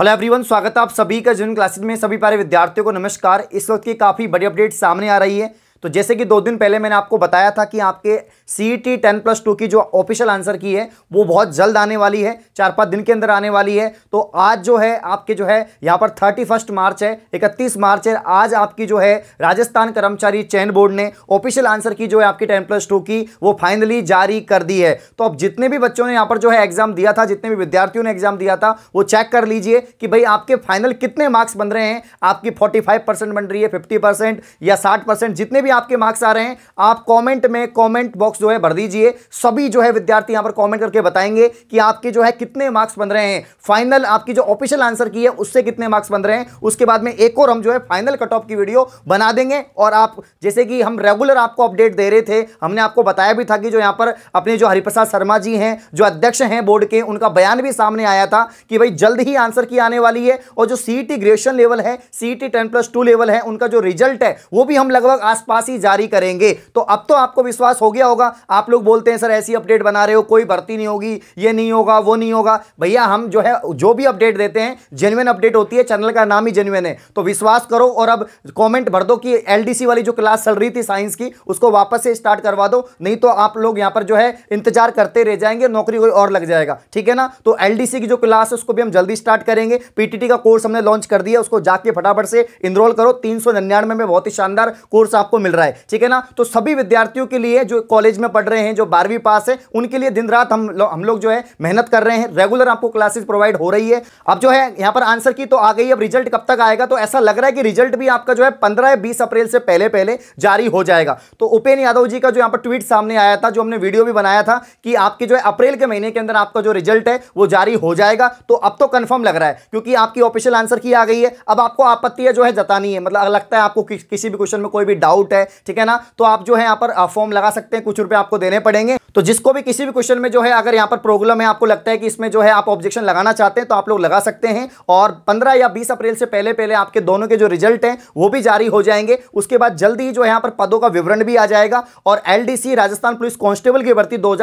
hello everyone स्वागत है आप सभी का जून क्लासेस में सभी प्यारे विद्यार्थियों को नमस्कार इस वक्त की काफ़ी बड़ी अपडेट सामने आ रही है तो जैसे कि दो दिन पहले मैंने आपको बताया था कि आपके C T e ten plus two की जो ऑफिशियल आंसर की है वो बहुत जल्द आने वाली है चार पाँच दिन के अंदर आने वाली है तो आज जो है आपके जो है यहाँ पर थर्टी फर्स्ट मार्च है इकतीस मार्च है आज आपकी जो है राजस्थान कर्मचारी चयन बोर्ड ने ऑफिशियल आंसर की जो है आपकी टेन प्लस टू की वो फाइनली जारी कर दी है तो अब जितने भी बच्चों ने यहाँ पर जो है एग्जाम दिया था जितने भी विद्यार्थियों ने एग्जाम दिया था वो चेक कर लीजिए कि भाई आपके फाइनल कितने मार्क्स बन रहे हैं आपकी फोर्टी फाइव परसेंट बन रही है फिफ्टी परसेंट या साठ परसेंट जितने भी भी आपके मार्क्स आ रहे हैं आप कमेंट में कमेंट बॉक्स जो है भर दीजिए सभी जो है विद्यार्थी यहां पर कमेंट करके बताएंगे कि आपके जो है कितने मार्क्स बन रहे हैं फाइनल आपकी जो ऑफिशियल आंसर की है उससे कितने मार्क्स बन रहे हैं उसके बाद में एक और हम जो है फाइनल कट ऑफ की वीडियो बना देंगे और आप जैसे कि हम रेगुलर आपको अपडेट दे रहे थे हमने आपको बताया भी था कि जो यहां पर अपने जो हरिप्रसाद शर्मा जी हैं जो अध्यक्ष हैं बोर्ड के उनका बयान भी सामने आया था कि भाई जल्द ही आंसर की आने वाली है और जो सी ग्रेजुएशन लेवल है C E T ten plus two level है उनका जो रिजल्ट है वो भी हम लगभग आसपास निकासी जारी करेंगे तो अब तो आपको विश्वास हो गया होगा आप लोग बोलते हैं सर ऐसी अपडेट बना रहे हो कोई भर्ती नहीं होगी ये नहीं होगा वो नहीं होगा भैया हम जो है जो भी अपडेट देते हैं जेन्युन अपडेट होती है चैनल का नाम ही जेन्युन है तो विश्वास करो और अब कॉमेंट भर दो कि एलडीसी वाली जो क्लास चल रही थी साइंस की उसको वापस से स्टार्ट करवा दो नहीं तो आप लोग यहाँ पर जो है इंतजार करते रह जाएंगे नौकरी कोई और लग जाएगा ठीक है ना तो एलडीसी की जो क्लास है उसको भी हम जल्दी स्टार्ट करेंगे पीटीटी का कोर्स हमने लॉन्च कर दिया उसको जाके फटाफट से इनरोल करो तीन सौ में बहुत ही शानदार कोर्स आपको मिल मिल रहा है ठीक है ना तो सभी विद्यार्थियों के लिए जो कॉलेज में पढ़ रहे हैं जो बारहवीं पास है उनके लिए दिन रात हम लो, हम लोग जो है मेहनत कर रहे हैं रेगुलर आपको क्लासेस प्रोवाइड हो रही है अब जो है यहाँ पर आंसर की तो आ गई अब रिजल्ट कब तक आएगा तो ऐसा लग रहा है कि रिजल्ट भी आपका जो है पंद्रह या बीस अप्रैल से पहले पहले जारी हो जाएगा तो उपेन यादव जी का जो यहाँ पर ट्वीट सामने आया था जो हमने वीडियो भी बनाया था कि आपके जो है अप्रैल के महीने के अंदर आपका जो रिजल्ट है वो जारी हो जाएगा तो अब तो कन्फर्म लग रहा है क्योंकि आपकी ऑफिशियल आंसर की आ गई है अब आपको आपत्तियां जो है जतानी है मतलब लगता है आपको किसी भी क्वेश्चन में कोई भी डाउट है ठीक है ना तो आप जो है यहाँ पर फॉर्म लगा सकते हैं कुछ रुपए आपको देने पड़ेंगे तो जिसको भी किसी भी क्वेश्चन में जो है अगर यहाँ पर प्रॉब्लम है आपको लगता है कि इसमें जो है आप ऑब्जेक्शन लगाना चाहते हैं तो आप लोग लगा सकते हैं और पंद्रह या बीस अप्रैल से पहले पहले आपके दोनों के जो रिजल्ट हैं वो भी जारी हो जाएंगे उसके बाद जल्दी ही जो है यहाँ पर पदों का विवरण भी आ जाएगा और एल राजस्थान पुलिस कॉन्स्टेबल की भर्ती दो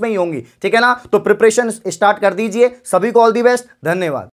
में ही होंगी ठीक है ना तो प्रिपरेशन स्टार्ट कर दीजिए सभी को ऑल दी बेस्ट धन्यवाद